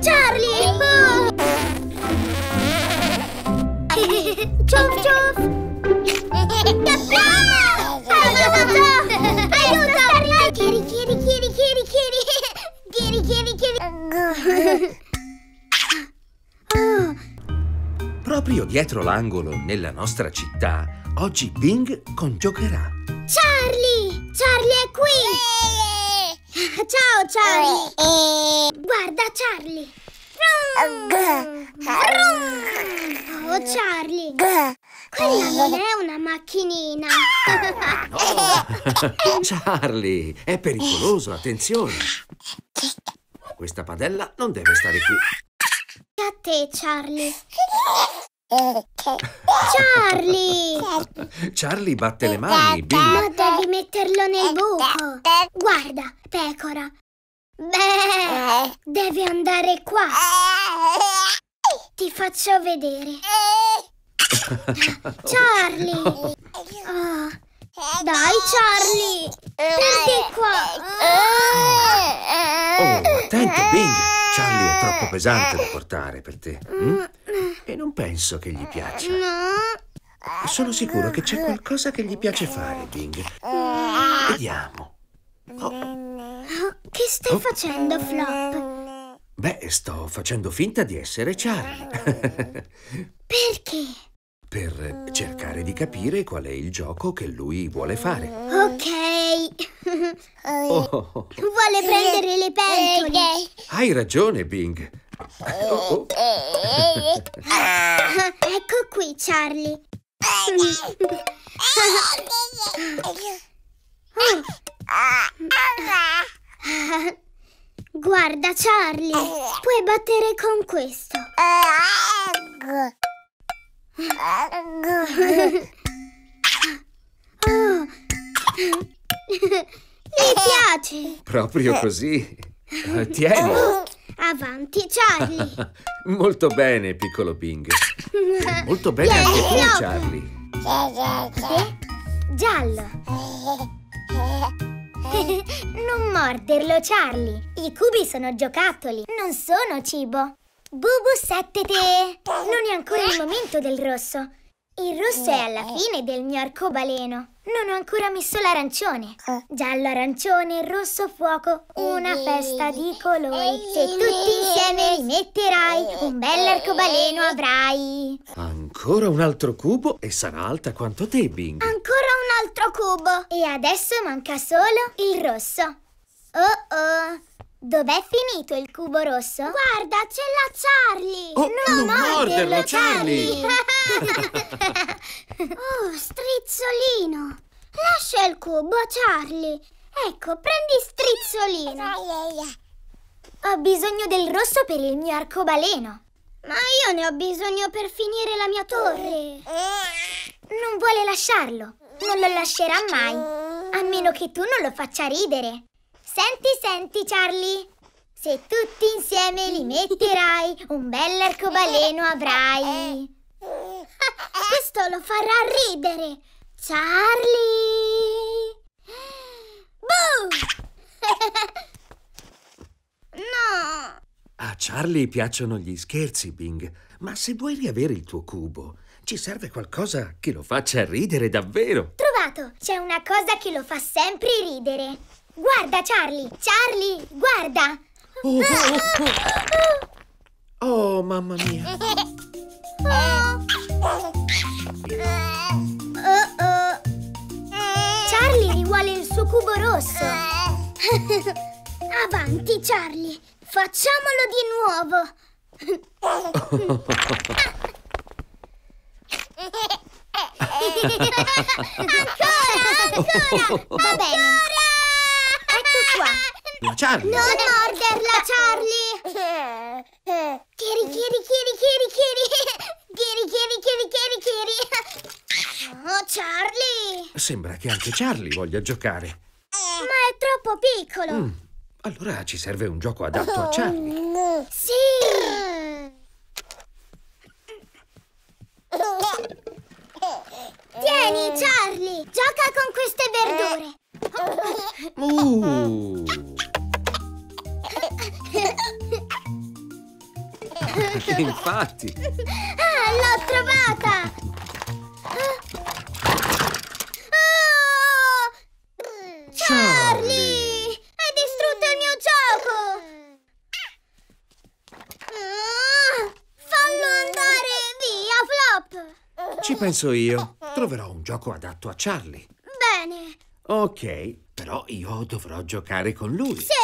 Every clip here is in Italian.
Charlie! Oh. Ciuf ciuf! Cappiamo! Aiuto! Aiuto! Arriva! Chiri, chiri, chiri, chiri, chiri! Chiri, Proprio dietro l'angolo, nella nostra città, oggi Bing congiocherà. Charlie! Charlie è qui! Ciao Charlie! Eh, eh. Guarda Charlie! Vroom. Vroom. Oh Charlie! Quella eh. non è una macchinina! Charlie, è pericoloso, attenzione! Questa padella non deve stare qui! A te, Charlie! Charlie! Charlie batte le mani. Eh, Bim. No, eh, eh, devi metterlo nel buco. Guarda, pecora. Beh, deve andare qua. Ti faccio vedere. Charlie! Oh. Dai, Charlie! Vedi qua! Oh, attento, Bing! Charlie è troppo pesante da portare per te. Mm? mm e non penso che gli piaccia. No. Sono sicuro che c'è qualcosa che gli piace fare, Bing. Vediamo. Oh. Che stai oh. facendo, Flop? Beh, sto facendo finta di essere Charlie. Perché? Per cercare di capire qual è il gioco che lui vuole fare. Ok. Oh. Vuole prendere le pentole. Hai ragione, Bing. Eh, ecco qui, Charlie. Guarda, Charlie, puoi battere con questo. Oh. Mi piace. Proprio così. Tieni. Avanti, Charlie! Molto bene, piccolo Ping. Molto bene anche tu, Charlie. Giallo. non morderlo, Charlie. I cubi sono giocattoli, non sono cibo. Bubu 7 te. Non è ancora il momento del rosso. Il rosso è alla fine del mio arcobaleno. Non ho ancora messo l'arancione. Eh. Giallo, arancione, rosso, fuoco, una festa di colori. Eh, Se tutti insieme li metterai, eh, un bell'arcobaleno avrai. Ancora un altro cubo e sarà alta quanto te, Bing. Ancora un altro cubo. E adesso manca solo il rosso. Oh oh, Dov'è finito il cubo rosso? Guarda, c'è la Charlie! Oh, non, non morderlo Charlie! oh, strizzolino! Lascia il cubo, Charlie! Ecco, prendi strizzolino! Ho bisogno del rosso per il mio arcobaleno! Ma io ne ho bisogno per finire la mia torre! Non vuole lasciarlo! Non lo lascerà mai! A meno che tu non lo faccia ridere! Senti, senti, Charlie. Se tutti insieme li metterai, un bel arcobaleno avrai. Questo lo farà ridere. Charlie! Boo! no! A Charlie piacciono gli scherzi, Bing, ma se vuoi riavere il tuo cubo, ci serve qualcosa che lo faccia ridere davvero. Trovato! C'è una cosa che lo fa sempre ridere. Guarda, Charlie! Charlie, guarda! Oh, oh, oh. oh, oh mamma mia! Charlie rivuole il suo cubo rosso! Avanti, Charlie! Facciamolo di nuovo! Ancora, ancora! Va bene! La Charlie! Non morderla, Charlie! Chiri, chiri, chiri, chiri, chiri! Chiri, chiri, chiri, chiri, chiri! Oh, Charlie! Sembra che anche Charlie voglia giocare. Eh. Ma è troppo piccolo! Mm. Allora ci serve un gioco adatto a mm. Charlie. sì! Tieni, Charlie! Gioca con queste verdure! Uh. Infatti. Ah, l'ho trovata! Oh! Charlie! Hai distrutto il mio gioco! Fallo andare via, Flop! Ci penso io. Troverò un gioco adatto a Charlie. Bene. Ok, però io dovrò giocare con lui. Sì!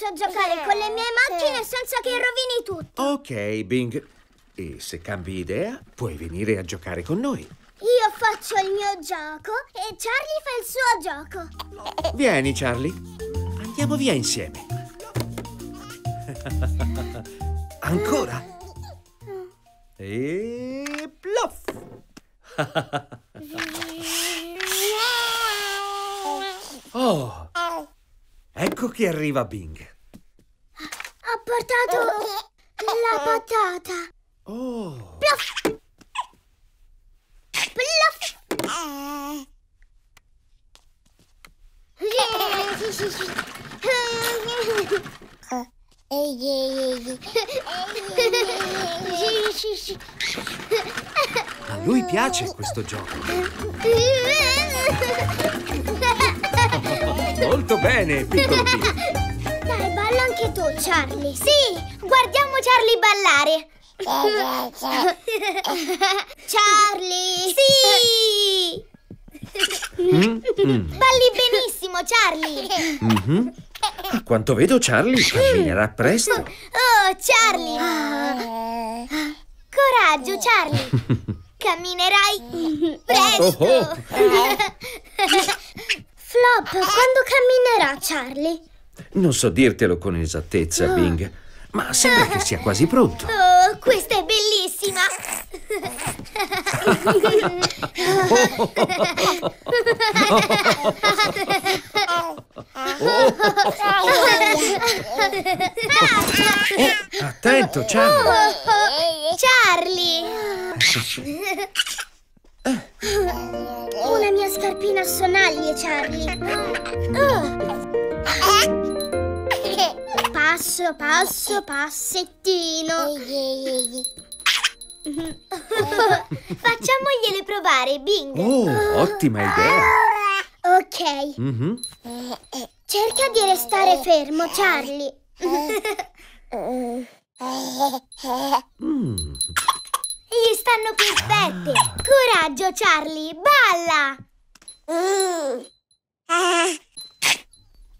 posso giocare eh, con le mie macchine sì. senza che rovini tutto. Ok, Bing. E se cambi idea, puoi venire a giocare con noi. Io faccio il mio gioco e Charlie fa il suo gioco. Vieni, Charlie. Andiamo via insieme. Ancora? E plof! oh, Ecco che arriva Bing. Ha portato la patata. Oh. Pluff. Pluff. A lui piace questo gioco. Molto bene, piccolo Dai, balla anche tu, Charlie. Sì, guardiamo Charlie ballare. Charlie! Sì! Mm, mm. Balli benissimo, Charlie! Mm -hmm. A quanto vedo, Charlie camminerà presto. Oh, oh Charlie! Coraggio, Charlie! Camminerai presto! Oh, oh. Flop, ah, ah. quando camminerà Charlie? Non so dirtelo con esattezza, oh. Bing, ma sembra che sia quasi pronto. Oh, questa è bellissima! Oh, attento, Charlie! Oh, oh, Charlie! Passo, passo, eh, eh. passettino. Facciamogliele provare, Bing. Oh, ottima idea. Ah, ok. Mm -hmm. Cerca di restare fermo, Charlie. mm. Gli stanno più ah. Coraggio, Charlie, balla. Mm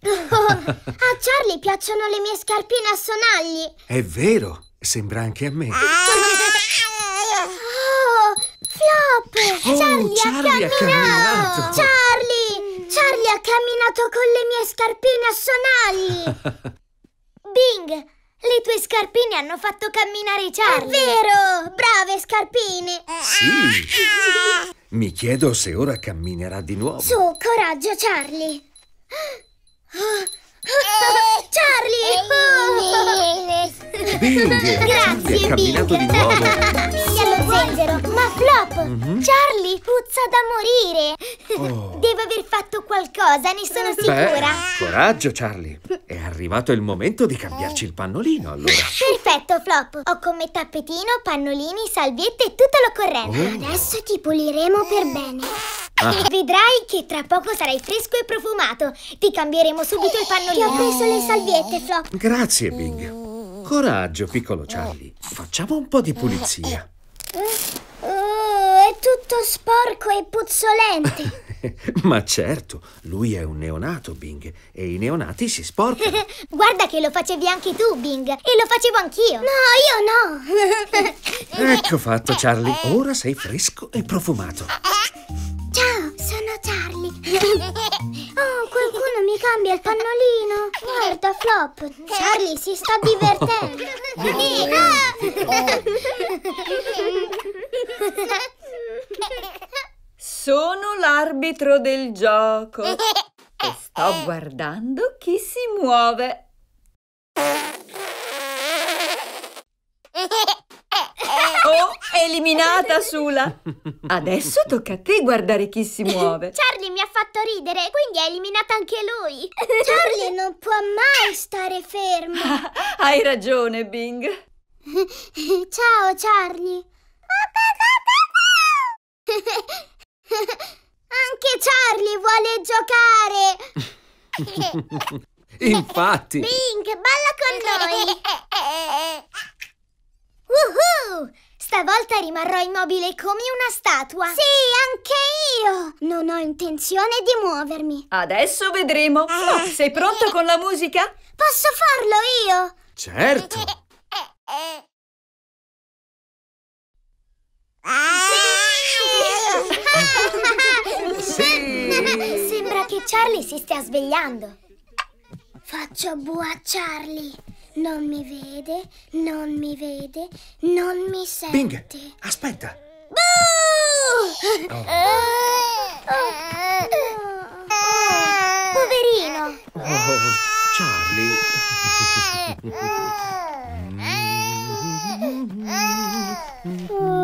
a ah, Charlie piacciono le mie scarpine a sonagli. È vero, sembra anche a me. Oh, Flop! Oh, Charlie, Charlie, ha camminato! Ha camminato. Charlie! Charlie ha camminato con le mie scarpine a sonagli! Bing! Le tue scarpine hanno fatto camminare Charlie! È vero! Brave scarpine! Sì! Mi chiedo se ora camminerà di nuovo! Su, coraggio Charlie! Charlie! Oh! Eh, Bing! Grazie, È camminato Bing. di nuovo! Siamo zenzero, ma Flop! Mm -hmm. Charlie puzza da morire! Oh. Deve aver fatto qualcosa, ne sono sicura! Beh, coraggio, Charlie! È arrivato il momento di cambiarci il pannolino, allora! Perfetto, Flop! Ho con me tappetino, pannolini, salviette e tutto l'occorrente! Oh. Adesso ti puliremo per bene! Ah. Vedrai che tra poco sarai fresco e profumato. Ti cambieremo subito il pannolino. Ti ho preso le salviette, Flop. Grazie, Bing. Coraggio, piccolo Charlie. Facciamo un po' di pulizia. Uh, è tutto sporco e puzzolente. Ma certo, lui è un neonato, Bing, e i neonati si sporcano. Guarda che lo facevi anche tu, Bing, e lo facevo anch'io. No, io no. ecco fatto, Charlie. Ora sei fresco e profumato. Eh, Oh, qualcuno mi cambia il pannolino. Guarda, Flop, Charlie si sta divertendo. Sono l'arbitro del gioco e sto guardando chi si muove eliminata, Sula. Adesso tocca a te guardare chi si muove. Charlie mi ha fatto ridere, quindi è eliminata anche lui. Charlie non può mai stare fermo. hai ragione, Bing. Ciao, Charlie. Anche Charlie vuole giocare. Infatti. Bing, balla con noi. Woohoo! Stavolta rimarrò immobile come una statua. Sì, anche io! Non ho intenzione di muovermi. Adesso vedremo. Eh. Oh, sei pronto con la musica? Posso farlo io? Certo. Sì. Sembra che Charlie si stia svegliando. Faccio bua Charlie. Non mi vede, non mi vede, non mi sente. Bing, aspetta. Buh! Oh. Eh. Oh. Poverino. Charlie. Eh. Oh.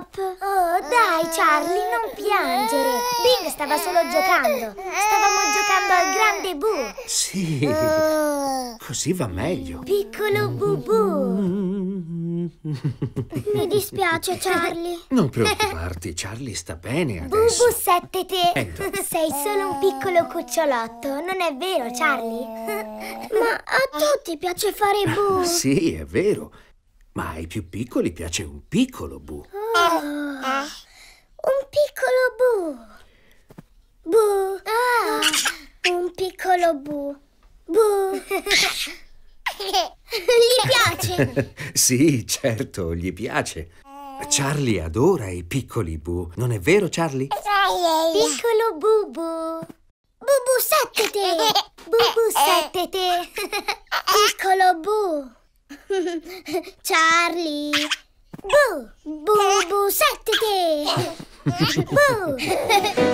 Pop! Oh, dai Charlie, non eh. piangere! Bing stava solo giocando! Stavamo giocando al grande Boo! Sì, oh. così va meglio! Piccolo Bubù! Mi dispiace Charlie! Non preoccuparti, Charlie sta bene adesso! Bubù, sette te! Ecco. Sei solo un piccolo cucciolotto, non è vero Charlie? Ma a tutti piace fare Boo! sì, è vero! Ma ai più piccoli piace un piccolo Boo! Ah, ah, un piccolo bu. Bu. Ah, un piccolo bu. Bu. gli piace? sì, certo, gli piace. Charlie adora i piccoli bu, non è vero Charlie? Piccolo bubu. Bubu settete! Bubu settete! Piccolo bu. Charlie, Boo! Boo Boo Saturday! Boo!